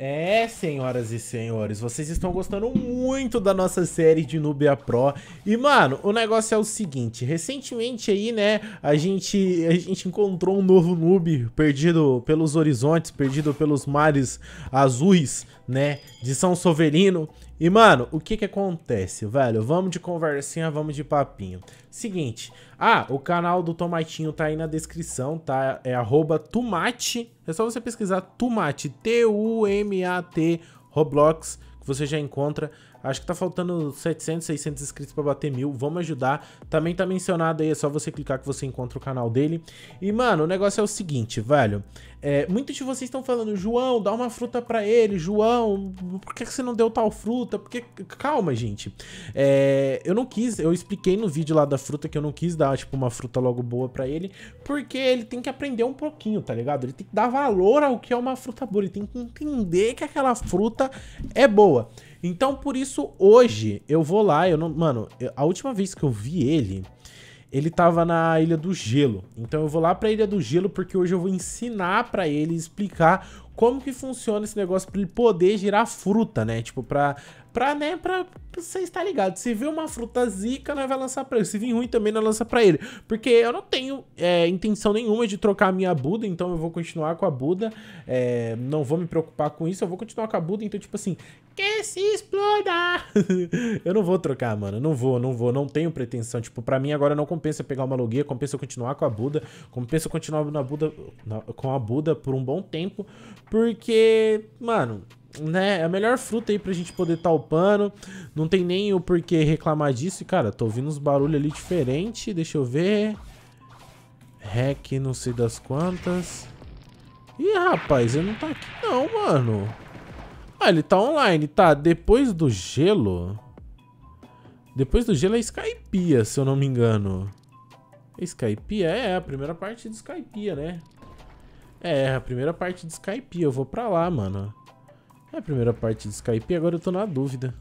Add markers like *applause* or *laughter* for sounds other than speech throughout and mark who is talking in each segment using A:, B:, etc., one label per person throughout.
A: É, senhoras e senhores, vocês estão gostando muito da nossa série de Nubia Pro. E, mano, o negócio é o seguinte, recentemente aí, né, a gente, a gente encontrou um novo noob perdido pelos horizontes, perdido pelos mares azuis né, de São Soverino. E, mano, o que que acontece, velho? Vamos de conversinha, vamos de papinho. Seguinte, ah, o canal do Tomatinho tá aí na descrição, tá? É arroba Tomate, é só você pesquisar Tomate, T-U-M-A-T, Roblox, que você já encontra Acho que tá faltando 700, 600 inscritos pra bater mil. Vamos ajudar. Também tá mencionado aí, é só você clicar que você encontra o canal dele. E, mano, o negócio é o seguinte, velho. É, muitos de vocês estão falando, João, dá uma fruta pra ele. João, por que você não deu tal fruta? Porque, calma, gente. É, eu não quis, eu expliquei no vídeo lá da fruta que eu não quis dar, tipo, uma fruta logo boa pra ele. Porque ele tem que aprender um pouquinho, tá ligado? Ele tem que dar valor ao que é uma fruta boa. Ele tem que entender que aquela fruta é boa. Então, por isso, hoje eu vou lá. Eu não, mano, eu, a última vez que eu vi ele, ele tava na Ilha do Gelo. Então, eu vou lá pra Ilha do Gelo porque hoje eu vou ensinar para ele, explicar como que funciona esse negócio para ele poder girar fruta, né? Tipo, pra Pra, né, pra você estar ligado. Se vir uma fruta zica, nós né, vai lançar pra ele. Se vir ruim também, nós né, lança pra ele. Porque eu não tenho é, intenção nenhuma de trocar a minha Buda, então eu vou continuar com a Buda. É, não vou me preocupar com isso, eu vou continuar com a Buda. Então, tipo assim, que se exploda! *laughs* eu não vou trocar, mano. Não vou, não vou. Não tenho pretensão. Tipo, pra mim agora não compensa pegar uma logia, compensa eu continuar com a Buda, compensa eu continuar na Buda, na, com a Buda por um bom tempo. Porque, mano né, é a melhor fruta aí pra gente poder tá upando. Não tem nem o porquê reclamar disso. E, cara, tô ouvindo uns barulhos ali diferentes. Deixa eu ver. rec, não sei das quantas. Ih, rapaz, ele não tá aqui não, mano. Ah, ele tá online. Tá, depois do gelo... Depois do gelo é Skypia, se eu não me engano. É Skypia? É, a primeira parte de Skypia, né? É, a primeira parte de Skypia. Eu vou pra lá, mano. É a primeira parte de Skype agora eu tô na dúvida.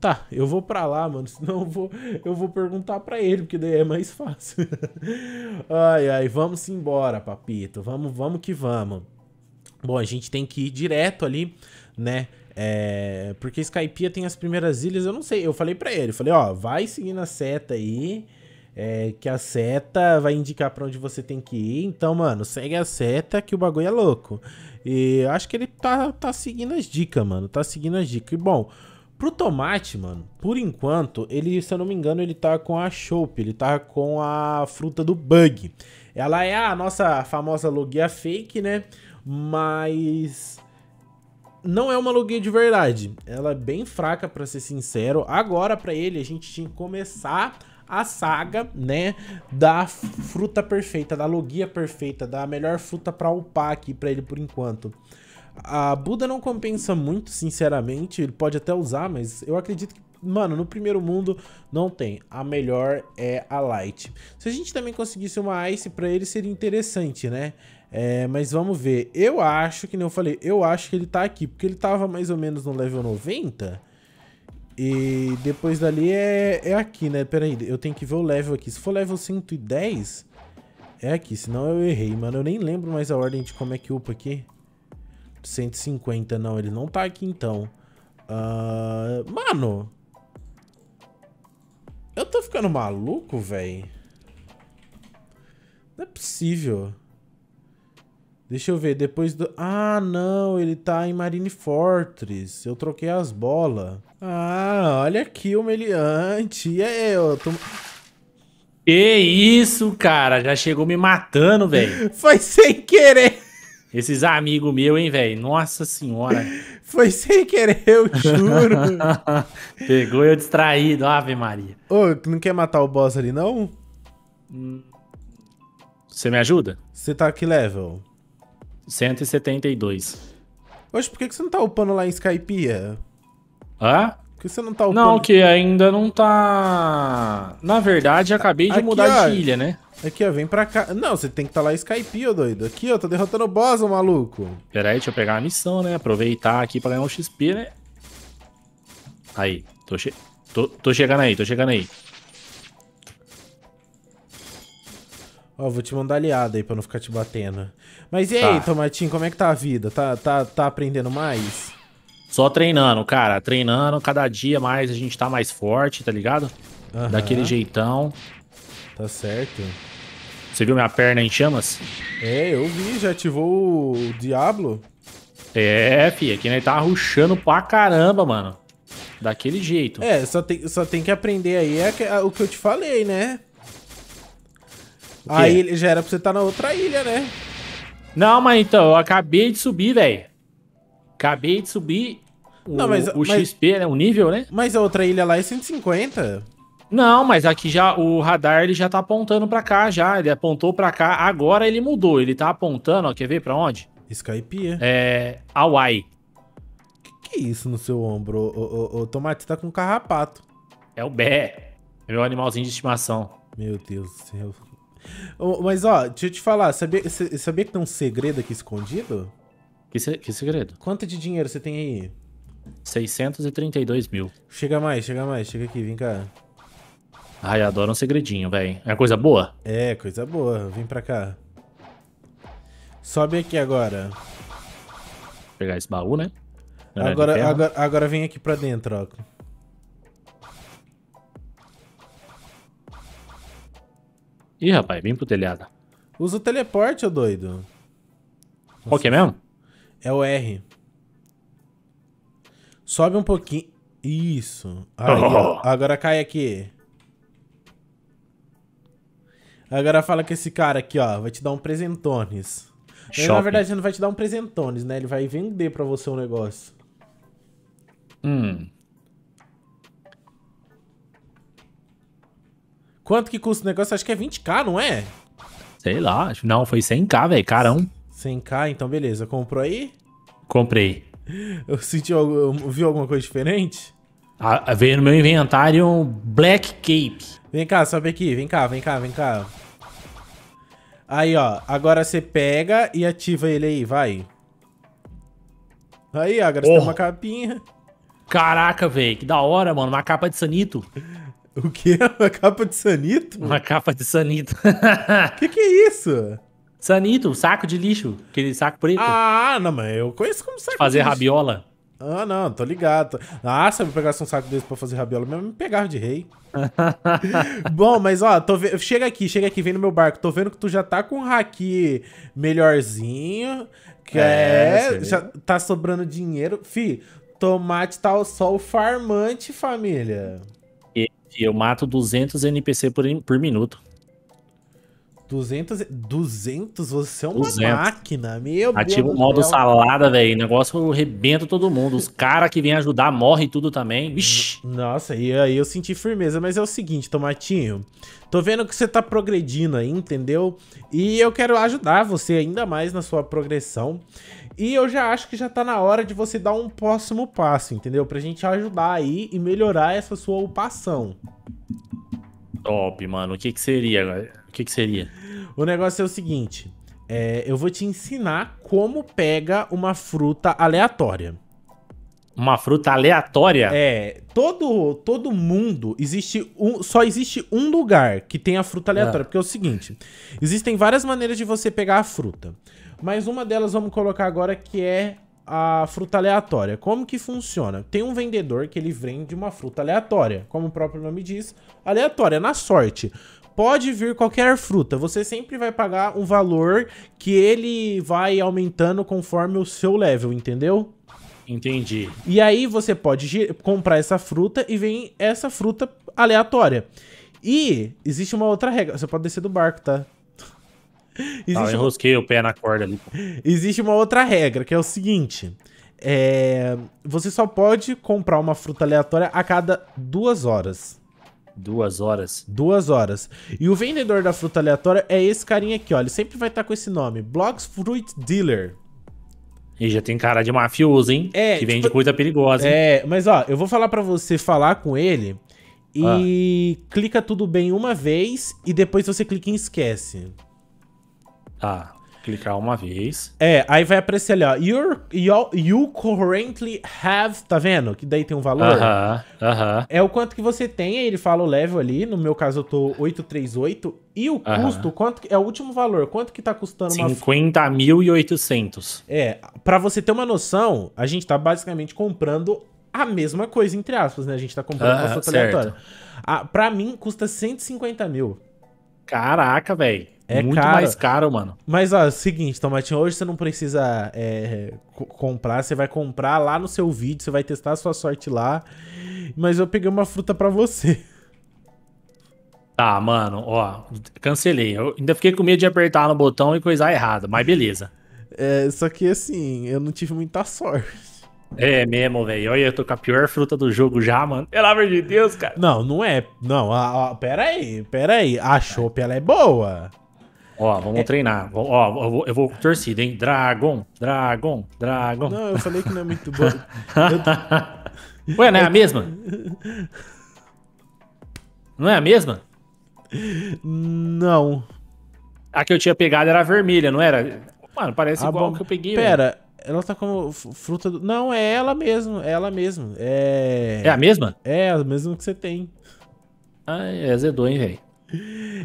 A: Tá, eu vou pra lá, mano, *laughs* senão eu vou, eu vou perguntar pra ele, porque daí é mais fácil. *laughs* ai, ai, vamos embora, papito. Vamos, vamos que vamos. Bom, a gente tem que ir direto ali, né? É, porque Skypia tem as primeiras ilhas, eu não sei. Eu falei pra ele, falei, ó, vai seguindo a seta aí é, que a seta vai indicar para onde você tem que ir. Então, mano, segue a seta que o bagulho é louco. E acho que ele tá, tá seguindo as dicas, mano. Tá seguindo as dicas. E bom, pro tomate, mano, por enquanto, ele, se eu não me engano, ele tá com a chope, ele tá com a fruta do bug. Ela é a nossa famosa logia fake, né? Mas não é uma logia de verdade. Ela é bem fraca, para ser sincero. Agora, para ele, a gente tinha que começar a saga, né, da fruta perfeita, da logia perfeita, da melhor fruta para upar aqui para ele por enquanto. A Buda não compensa muito, sinceramente, ele pode até usar, mas eu acredito que Mano, no primeiro mundo não tem. A melhor é a Light. Se a gente também conseguisse uma Ice para ele, seria interessante, né? É, mas vamos ver. Eu acho, que nem eu falei, eu acho que ele tá aqui. Porque ele tava mais ou menos no level 90. E depois dali é, é aqui, né? Pera aí, eu tenho que ver o level aqui. Se for level 110, é aqui, senão eu errei, mano. Eu nem lembro mais a ordem de como é que upa aqui. 150, não, ele não tá aqui então. Uh, mano! Eu tô ficando maluco, velho. Não é possível. Deixa eu ver, depois do... Ah, não, ele tá em Marine Fortress. Eu troquei as bolas. Ah, olha aqui o meliante. E aí, eu tô...
B: Que isso, cara? Já chegou me matando, velho. *laughs* Foi sem querer. Esses amigos meus, hein, velho? Nossa senhora. *laughs* Foi sem querer, eu juro. *laughs* Pegou eu distraído, ave Maria.
A: Ô, não quer matar o boss ali, não?
B: Hum. Você me ajuda? Você tá que level? 172.
A: Oxe, por que, que você não tá upando lá em Skypiea?
B: Hã? Por que você não tá upando? Não, que ainda não tá... Na verdade, acabei de aqui, mudar ó, de ilha, né?
A: Aqui, ó, vem pra cá. Não, você tem que tá lá em Skypiea, doido. Aqui, ó, tô derrotando o boss, ô maluco.
B: Pera aí, deixa eu pegar a missão, né? Aproveitar aqui pra ganhar um XP, né? Aí, tô, che... tô, tô chegando aí, tô chegando aí.
A: Ó, vou te mandar aliada aí pra não ficar te batendo. Mas e tá. aí, Tomatinho, como é que tá a vida? Tá, tá, tá aprendendo mais?
B: Só treinando, cara. Treinando, cada dia mais a gente tá mais forte, tá ligado? Uhum. Daquele jeitão. Tá certo. Você viu minha perna em chamas?
A: É, eu vi, já ativou o Diablo.
B: É, fi, aqui é nós né, tá ruxando pra caramba, mano. Daquele jeito. É, só
A: tem, só tem que aprender aí é, é o que eu te falei, né? Aí
B: já era pra você estar tá na outra ilha, né? Não, mas então, eu acabei de subir, velho. Acabei de subir o, não, mas, o XP, né? O nível, né? Mas a outra ilha lá é 150. Não, mas aqui já o radar ele já tá apontando para cá já. Ele apontou para cá. Agora ele mudou. Ele tá apontando, ó, quer ver para onde? Skype. É, Hawaii.
A: Que que é isso no seu ombro? O, o, o Tomate tá com um carrapato. É o Bé. É meu animalzinho de estimação. Meu Deus do céu. Mas, ó, deixa eu te falar. Sabia, sabia que tem um segredo aqui escondido? Que, se, que segredo? Quanto de dinheiro você tem aí? 632 mil. Chega mais, chega mais. Chega aqui, vem cá.
B: Ai, adoro um segredinho, velho. É coisa boa?
A: É, coisa boa. Vem pra cá. Sobe aqui agora. Vou
B: pegar esse baú, né? É agora, agora,
A: agora vem aqui pra dentro, ó.
B: Ih, rapaz, vem pro telhado. Usa o teleporte, ô doido. Nossa. Qual que é mesmo?
A: É o R. Sobe um pouquinho. Isso. Aí, oh. Agora cai aqui. Agora fala que esse cara aqui, ó, vai te dar um presentones. Ele, na verdade, ele não vai te dar um presentones, né? Ele vai vender pra você um negócio. Hum. Quanto que custa o negócio? Acho que é 20k, não é?
B: Sei lá. Não, foi 100k, velho. Carão.
A: 100k, então beleza. Comprou aí? Comprei. *laughs* Eu senti, eu vi alguma coisa diferente?
B: Ah, veio no meu
A: inventário um Black Cape. Vem cá, sobe aqui. Vem cá, vem cá, vem cá. Aí, ó. Agora você pega e ativa ele aí, vai. Aí, agora oh. você tem oh. uma capinha.
B: Caraca, velho. Que da hora, mano. Uma capa de sanito. O quê? *laughs* Uma capa de sanito? Uma capa de sanito. O *laughs* que, que é isso? Sanito, saco de lixo, aquele saco preto. Ah, não, mas eu conheço como saco Fazer de lixo. rabiola.
A: Ah, não, tô ligado. Ah, se eu pegasse um saco desse pra fazer rabiola mesmo, me pegava de rei. *laughs* Bom, mas ó, tô ve... chega aqui, chega aqui, vem no meu barco. Tô vendo que tu já tá com um haki melhorzinho, que é, é... já tá sobrando dinheiro. Fi, tomate tá o sol farmante, família
B: aqui, eu mato 200 NPC por, por minuto.
A: 200, 200? Você é uma 200. máquina, meu Deus. Ativa o modo salada,
B: velho. negócio rebenta todo mundo. Os caras que vêm ajudar morrem tudo também. Vixe. Nossa, e
A: aí eu senti firmeza. Mas é o seguinte, Tomatinho. Tô vendo que você tá progredindo aí, entendeu? E eu quero ajudar você ainda mais na sua progressão. E eu já acho que já tá na hora de você dar um próximo passo, entendeu? Pra gente ajudar aí e melhorar essa sua upação.
B: Top, mano. O que que seria? O que que seria?
A: O negócio é o seguinte. É, eu vou te ensinar como pega uma fruta
B: aleatória. Uma fruta aleatória? É,
A: todo todo mundo existe um, só existe um lugar que tem a fruta aleatória, é. porque é o seguinte, existem várias maneiras de você pegar a fruta. Mas uma delas vamos colocar agora que é a fruta aleatória. Como que funciona? Tem um vendedor que ele vende uma fruta aleatória, como o próprio nome diz, aleatória, na sorte. Pode vir qualquer fruta, você sempre vai pagar um valor que ele vai aumentando conforme o seu level, entendeu? Entendi. E aí você pode comprar essa fruta e vem essa fruta aleatória. E existe uma outra regra. Você pode descer do barco, tá? tá
B: existe ah, eu enrosquei uma... o pé na corda ali.
A: Existe uma outra regra, que é o seguinte. É... Você só pode comprar uma fruta aleatória a cada duas horas. Duas horas? Duas horas. E o vendedor da fruta aleatória é esse carinha aqui, ó. Ele sempre vai estar tá com esse nome. Blogs Fruit Dealer.
B: E já tem cara de mafioso, hein? É, que vende tipo, coisa perigosa. É, mas ó, eu vou falar para você falar com ele
A: e ah. clica tudo bem uma vez e depois você clica em esquece.
B: Ah, clicar uma vez.
A: É, aí vai aparecer ali, ó. You're, you, currently have, tá vendo? Que daí tem um valor. Aham, uh aham. -huh, uh -huh. É o quanto que você tem, aí ele fala o level ali. No meu caso, eu tô 838. E o custo, uh -huh. quanto é o último valor? Quanto que tá custando 50
B: uma... 50.800.
A: É, para você ter uma noção, a gente tá basicamente comprando a mesma coisa, entre aspas, né? A gente tá comprando uma foto aleatória. Ah, pra mim, custa 150 mil. Caraca, velho. É muito caro. mais caro, mano. Mas, ó, é o seguinte, Tomatinho, hoje você não precisa é, comprar, você vai comprar lá no seu vídeo, você vai testar a sua sorte lá. Mas eu peguei uma fruta para você.
B: Tá, mano, ó, cancelei. Eu ainda fiquei com medo de apertar no botão e coisar errado, mas beleza.
A: É, só que assim, eu não tive muita
B: sorte. É mesmo, velho. Olha, eu tô com a pior fruta do jogo já, mano.
A: Pelo amor de Deus, cara.
B: Não, não é. Não, ó, pera aí,
A: pera aí. A chope, ela é boa.
B: Ó, vamos é. treinar. Ó, eu vou, eu vou torcida, hein? Dragon, Dragon, Dragon. Não, eu falei que não é muito bom. eu... *laughs* Ué, não é a mesma? Não é a mesma? Não. A que eu tinha pegado era vermelha, não era?
A: Mano, parece a ah, igual bom... que eu peguei. Pera, velho. ela tá como fruta do... Não, é ela mesmo, é ela mesmo. É... é a mesma? É, a mesma que você tem. Ah, é azedou, hein, velho.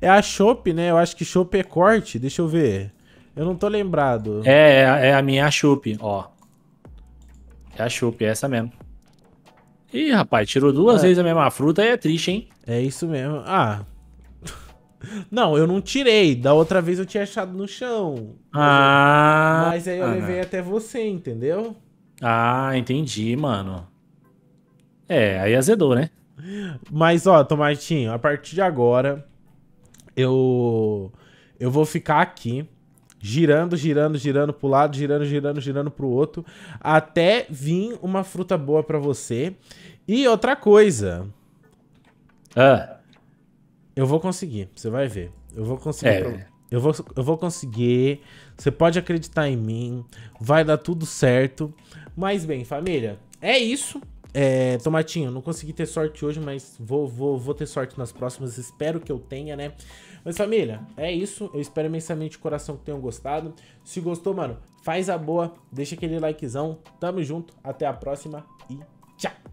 A: É a Chope, né? Eu acho que Chope é corte. Deixa eu ver. Eu não tô lembrado. É, é
B: a é minha Chope, é ó. É a Chope, é essa mesmo. Ih, rapaz, tirou duas é. vezes a mesma fruta e é triste, hein? É isso mesmo. Ah. *laughs* não, eu não tirei. Da outra
A: vez eu tinha achado no chão.
B: Ah. Mas aí eu ah. levei
A: até você, entendeu?
B: Ah, entendi, mano. É, aí azedou, né?
A: Mas, ó, Tomatinho, a partir de agora, eu, eu vou ficar aqui, girando, girando, girando pro lado, girando, girando, girando pro outro, até vir uma fruta boa para você. E outra coisa. Ah. Eu vou conseguir, você vai ver. Eu vou conseguir. É. Eu vou, eu vou conseguir. Você pode acreditar em mim. Vai dar tudo certo. Mas bem, família, é isso. É, Tomatinho, não consegui ter sorte hoje, mas vou, vou, vou ter sorte nas próximas. Espero que eu tenha, né? Mas família, é isso. Eu espero imensamente de coração que tenham gostado. Se gostou, mano, faz a boa, deixa aquele likezão. Tamo junto, até a próxima
B: e tchau!